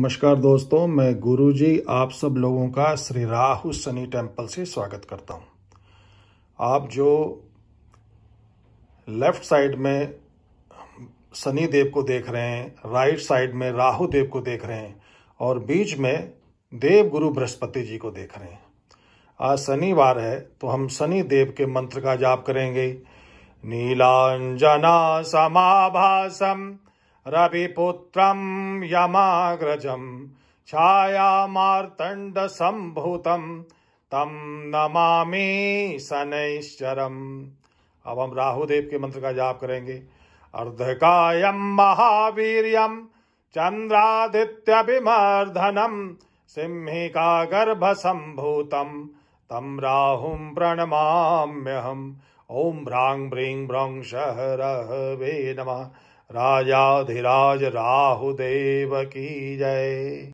नमस्कार दोस्तों मैं गुरुजी आप सब लोगों का श्री राहु सनी टेम्पल से स्वागत करता हूं आप जो लेफ्ट साइड में सनी देव को देख रहे हैं राइट साइड में राहु देव को देख रहे हैं और बीच में देव गुरु बृहस्पति जी को देख रहे हैं आज शनिवार है तो हम शनि देव के मंत्र का जाप करेंगे नीलांजना समाभासम छाया यमाग्रजं छायामार्तण्डसम्भूतं तम नमा शनैश्चरम् अब हम राहुदेव के मंत्र का जाप करेंगे महावीर सिंह का गर्भ सिंहिका तम तं प्रणमाम्य हम ॐ ह्रां ब्रीं ब्रौं शः रहवे नम राजाधिराज राहुदेव की जय